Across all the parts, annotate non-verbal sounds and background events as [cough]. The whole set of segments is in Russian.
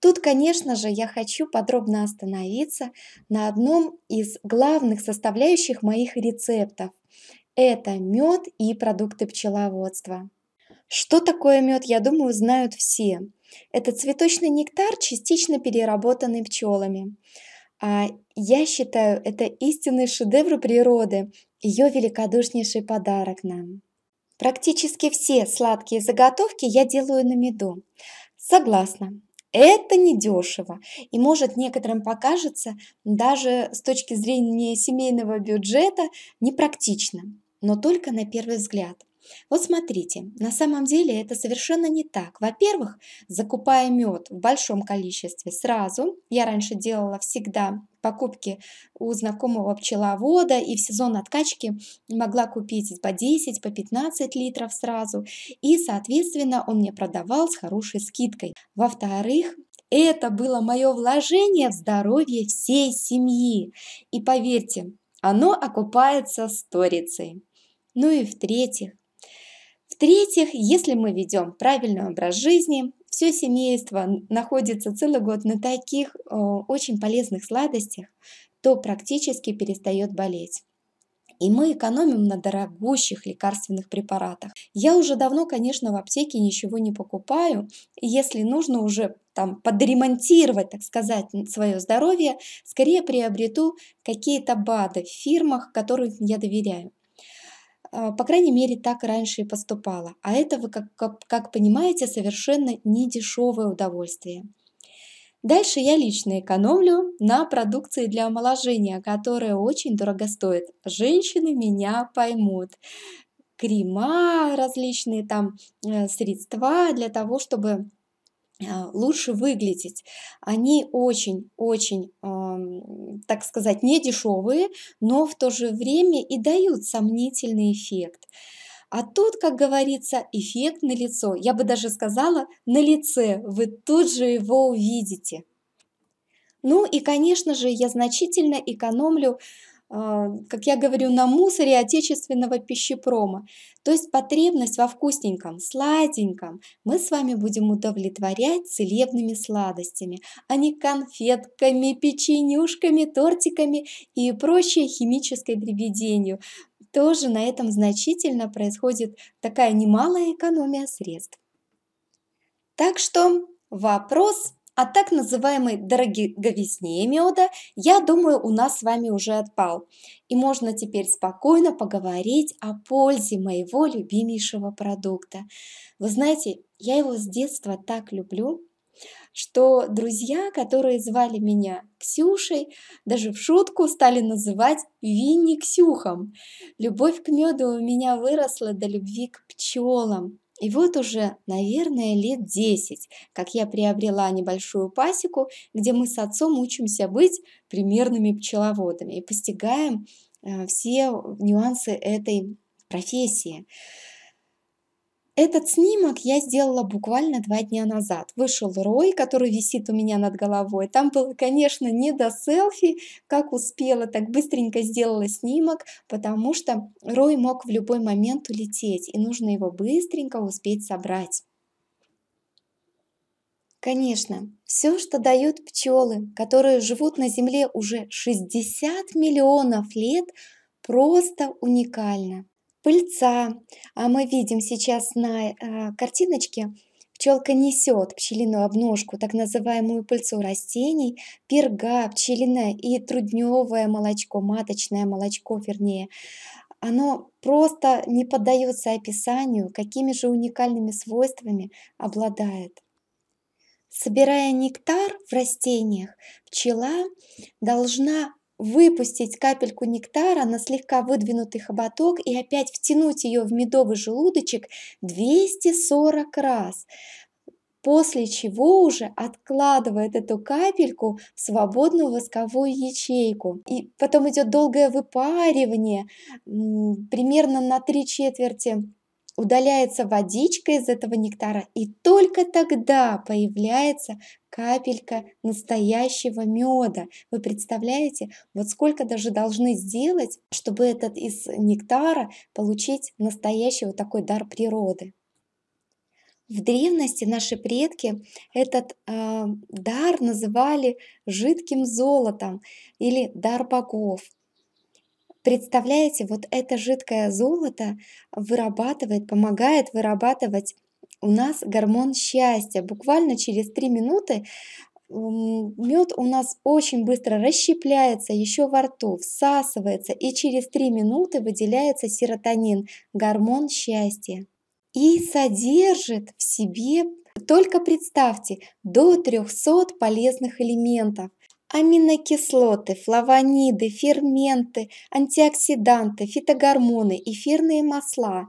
Тут, конечно же, я хочу подробно остановиться на одном из главных составляющих моих рецептов. Это мед и продукты пчеловодства. Что такое мед, я думаю, знают все. Это цветочный нектар, частично переработанный пчелами. А я считаю, это истинный шедевр природы, ее великодушнейший подарок нам. Практически все сладкие заготовки я делаю на меду. Согласна. Это недешево. И может некоторым покажется даже с точки зрения семейного бюджета непрактично, но только на первый взгляд. Вот смотрите, на самом деле это совершенно не так. Во-первых, закупая мед в большом количестве сразу, я раньше делала всегда покупки у знакомого пчеловода и в сезон откачки могла купить по 10, по 15 литров сразу. И, соответственно, он мне продавал с хорошей скидкой. Во-вторых, это было мое вложение в здоровье всей семьи. И поверьте, оно окупается сторицей. Ну и в-третьих, в-третьих, если мы ведем правильный образ жизни, все семейство находится целый год на таких э, очень полезных сладостях, то практически перестает болеть. И мы экономим на дорогущих лекарственных препаратах. Я уже давно, конечно, в аптеке ничего не покупаю. Если нужно уже там подремонтировать, так сказать, свое здоровье, скорее приобрету какие-то БАДы в фирмах, которым я доверяю. А, по крайней мере, так раньше и поступало. А это, вы, как, как, как понимаете, совершенно не дешевое удовольствие. Дальше я лично экономлю на продукции для омоложения, которая очень дорого стоит. Женщины меня поймут. Крема различные там, э, средства для того, чтобы а, лучше выглядеть. Они очень-очень, так сказать, не дешевые, но в то же время и дают сомнительный эффект. А тут, как говорится, эффект на лицо. Я бы даже сказала, на лице вы тут же его увидите. Ну и, конечно же, я значительно экономлю а, как я говорю, на мусоре отечественного пищепрома. То есть потребность во вкусненьком, сладеньком мы с вами будем удовлетворять целебными сладостями, а не конфетками, печенюшками, тортиками и прочей химической дребеденью. Тоже на этом значительно происходит такая немалая экономия средств. Так что вопрос – а так называемый дороговизне меда, я думаю, у нас с вами уже отпал. И можно теперь спокойно поговорить о пользе моего любимейшего продукта. Вы знаете, я его с детства так люблю, что друзья, которые звали меня Ксюшей, даже в шутку стали называть Винни Ксюхом. Любовь к меду у меня выросла до любви к пчелам. И вот уже, наверное, лет 10, как я приобрела небольшую пасеку, где мы с отцом учимся быть примерными пчеловодами и постигаем э, все нюансы этой профессии. Этот снимок я сделала буквально два дня назад. Вышел Рой, который висит у меня над головой. Там было, конечно, не до селфи, как успела, так быстренько сделала снимок, потому что Рой мог в любой момент улететь, и нужно его быстренько успеть собрать. Конечно, все, что дают пчелы, которые живут на Земле уже 60 миллионов лет, просто уникально пыльца. А мы видим сейчас на э, картиночке, пчелка несет пчелиную обножку, так называемую пыльцу растений, перга, пчелиное и трудневое молочко, маточное молочко, вернее. Оно просто не поддается описанию, какими же уникальными свойствами обладает. Собирая нектар в растениях, пчела должна выпустить капельку нектара на слегка выдвинутый хоботок и опять втянуть ее в медовый желудочек 240 раз, после чего уже откладывает эту капельку в свободную восковую ячейку. И потом идет долгое выпаривание, примерно на три четверти удаляется водичка из этого нектара, и только тогда появляется капелька настоящего меда. Вы представляете, вот сколько даже должны сделать, чтобы этот из нектара получить настоящий вот такой дар природы. В древности наши предки этот э, дар называли жидким золотом или дар богов – Представляете, вот это жидкое золото вырабатывает, помогает вырабатывать у нас гормон счастья. Буквально через 3 минуты мед у нас очень быстро расщепляется еще во рту, всасывается, и через 3 минуты выделяется серотонин, гормон счастья. И содержит в себе, только представьте, до 300 полезных элементов. Аминокислоты, флавониды, ферменты, антиоксиданты, фитогормоны, эфирные масла.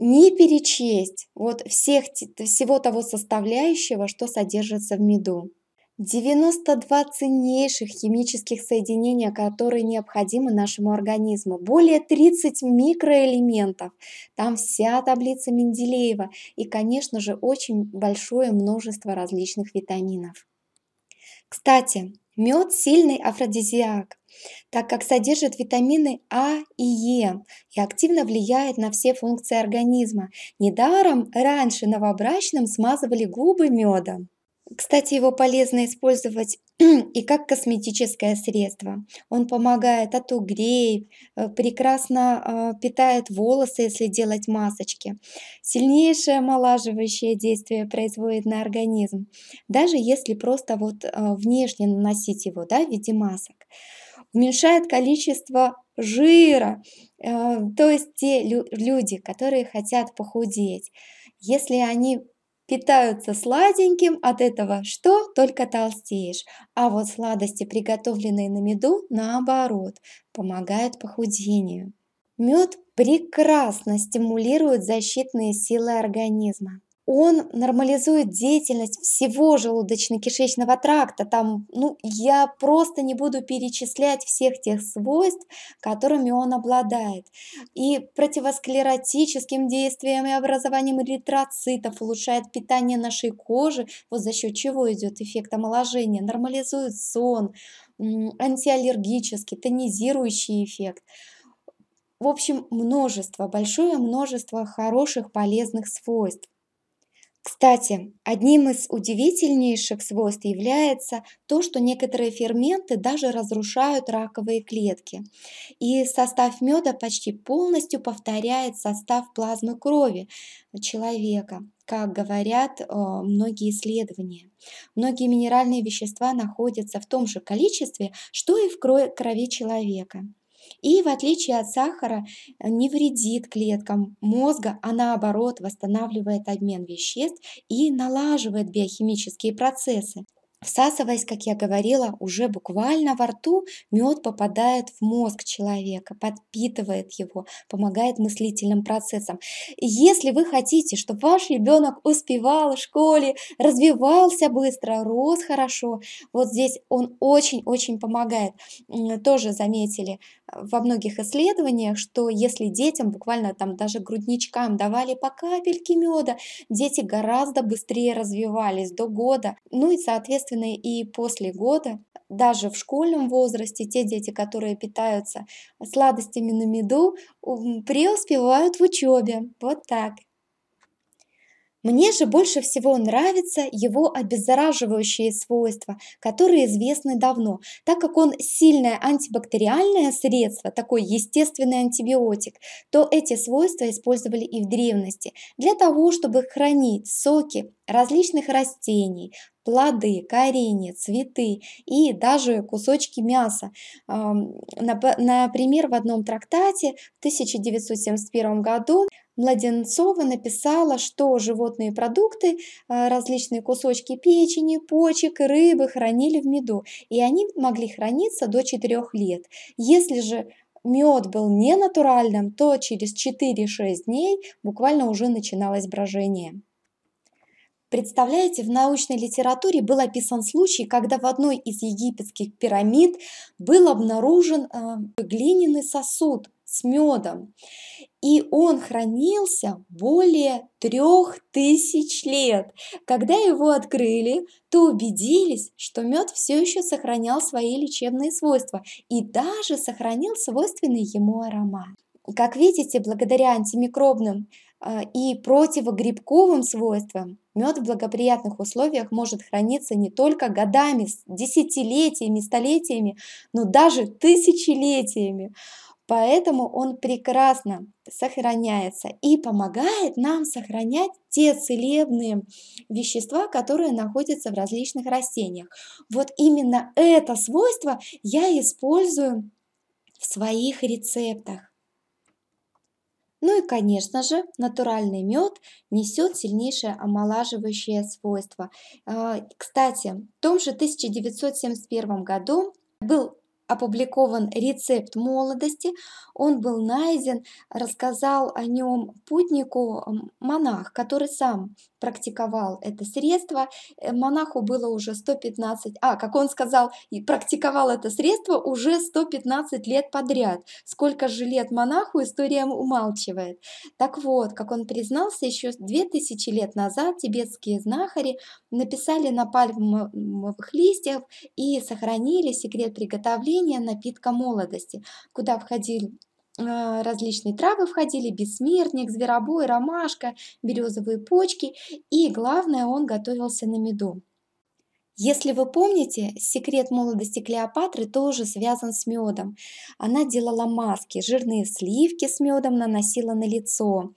Не перечесть вот всех, всего того составляющего, что содержится в меду. 92 ценнейших химических соединения, которые необходимы нашему организму, более 30 микроэлементов, там вся таблица Менделеева и, конечно же, очень большое множество различных витаминов. Кстати, мед – сильный афродизиак, так как содержит витамины А и Е и активно влияет на все функции организма. Недаром раньше новобрачным смазывали губы медом. Кстати, его полезно использовать [clears throat] и как косметическое средство. Он помогает, а от угрей, э, прекрасно э, питает волосы, если делать масочки. Сильнейшее омолаживающее действие производит на организм, даже если просто вот э, внешне наносить его да, в виде масок. Уменьшает количество жира, то есть те люди, которые хотят похудеть, если они питаются сладеньким, от этого что только толстеешь. А вот сладости, приготовленные на меду, наоборот, помогают похудению. Мед прекрасно стимулирует защитные силы организма он нормализует деятельность всего желудочно-кишечного тракта. Там, ну, я просто не буду перечислять всех тех свойств, которыми он обладает. И противосклеротическим действием и образованием эритроцитов улучшает питание нашей кожи, вот за счет чего идет эффект омоложения, нормализует сон, антиаллергический, тонизирующий эффект. В общем, множество, большое множество хороших, полезных свойств. Кстати, одним из удивительнейших свойств является то, что некоторые ферменты даже разрушают раковые клетки. И состав меда почти полностью повторяет состав плазмы крови человека, как говорят э, многие исследования. Многие минеральные вещества находятся в том же количестве, что и в крови человека. И в отличие от сахара э, не вредит клеткам мозга, а наоборот восстанавливает обмен веществ и налаживает биохимические процессы. Всасываясь, как я говорила, уже буквально во рту мед попадает в мозг человека, подпитывает его, помогает мыслительным процессам. если вы хотите, чтобы ваш ребенок успевал в школе, развивался быстро, рос хорошо, вот здесь он очень-очень помогает. Тоже заметили э, во многих исследованиях, что если детям буквально там даже грудничкам давали по капельке меда, дети гораздо быстрее развивались до года. Ну и, соответственно, естественный. И после года, даже в школьном возрасте, те дети, которые питаются сладостями на меду, преуспевают в учебе. Вот так. Мне же больше всего нравятся его обеззараживающие свойства, которые известны давно, так как он сильное антибактериальное средство, такой естественный антибиотик, то эти свойства использовали и в древности для того, чтобы хранить соки различных растений, плоды, коренья, цветы и даже кусочки мяса. Например, в одном трактате в 1971 году Младенцова написала, что животные продукты, а, различные кусочки печени, почек рыбы хранили в меду, и они могли храниться до 4 лет. Если же мед был не натуральным, то через 4-6 дней буквально уже начиналось брожение. Представляете, в научной литературе был описан случай, когда в одной из египетских пирамид был обнаружен э, глиняный сосуд с медом и он хранился более трех тысяч лет. Когда его открыли, то убедились, что мед все еще сохранял свои лечебные свойства и даже сохранил свойственный ему аромат. Как видите, благодаря антимикробным а, и противогрибковым свойствам мед в благоприятных условиях может храниться не только годами, десятилетиями, столетиями, но даже тысячелетиями. Поэтому он прекрасно сохраняется и помогает нам сохранять те целебные вещества, которые находятся в различных растениях. Вот именно это свойство я использую в своих рецептах. Ну и, конечно же, натуральный мед несет сильнейшее омолаживающее свойство. А, кстати, в том же 1971 году был опубликован рецепт молодости, он был найден, рассказал о нем путнику монах, который сам практиковал это средство. Э, монаху было уже 115, а, как он сказал, практиковал это средство уже 115 лет подряд. Сколько же лет монаху история умалчивает. Так вот, как он признался, еще 2000 лет назад тибетские знахари написали на пальмовых листьях и сохранили секрет приготовления приготовления напитка молодости, куда входили а, различные травы входили, бессмертник, зверобой, ромашка, березовые почки, и главное, он готовился на меду. Если вы помните, секрет молодости Клеопатры тоже связан с медом. Она делала маски, жирные сливки с медом наносила на лицо.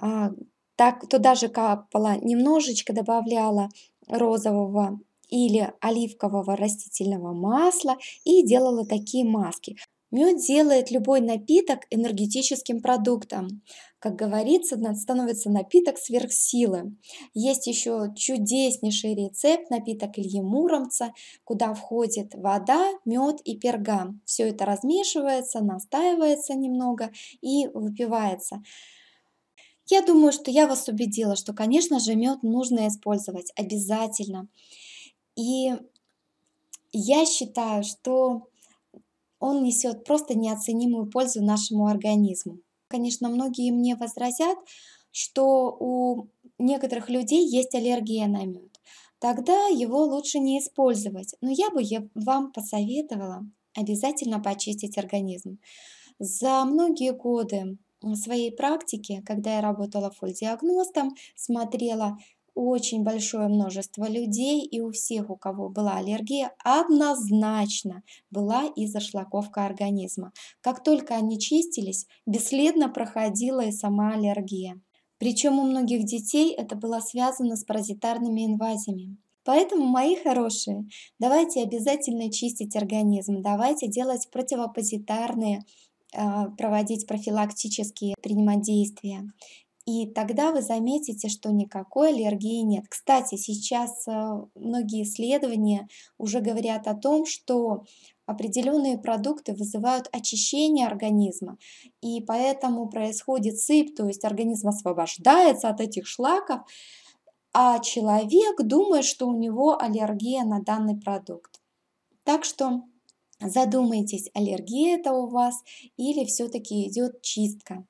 А, так, туда же капала, немножечко добавляла розового или оливкового растительного масла и делала такие маски. Мед делает любой напиток энергетическим продуктом. Как говорится, становится напиток сверхсилы. Есть еще чудеснейший рецепт напиток Ильи Муромца, куда входит вода, мед и пергам. Все это размешивается, настаивается немного и выпивается. Я думаю, что я вас убедила, что, конечно же, мед нужно использовать обязательно. И я считаю, что он несет просто неоценимую пользу нашему организму. Конечно, многие мне возразят, что у некоторых людей есть аллергия на мед. Тогда его лучше не использовать. Но я бы вам посоветовала обязательно почистить организм. За многие годы своей практики, когда я работала фольдиагностом, смотрела очень большое множество людей, и у всех, у кого была аллергия, однозначно была изошлаковка организма. Как только они чистились, бесследно проходила и сама аллергия. Причем у многих детей это было связано с паразитарными инвазиями. Поэтому, мои хорошие, давайте обязательно чистить организм, давайте делать противопозитарные а, проводить профилактические принимать действия. И тогда вы заметите, что никакой аллергии нет. Кстати, сейчас э, многие исследования уже говорят о том, что определенные продукты вызывают очищение организма, и поэтому происходит сыпь, то есть организм освобождается от этих шлаков, а человек думает, что у него аллергия на данный продукт. Так что задумайтесь, аллергия это у вас или все-таки идет чистка.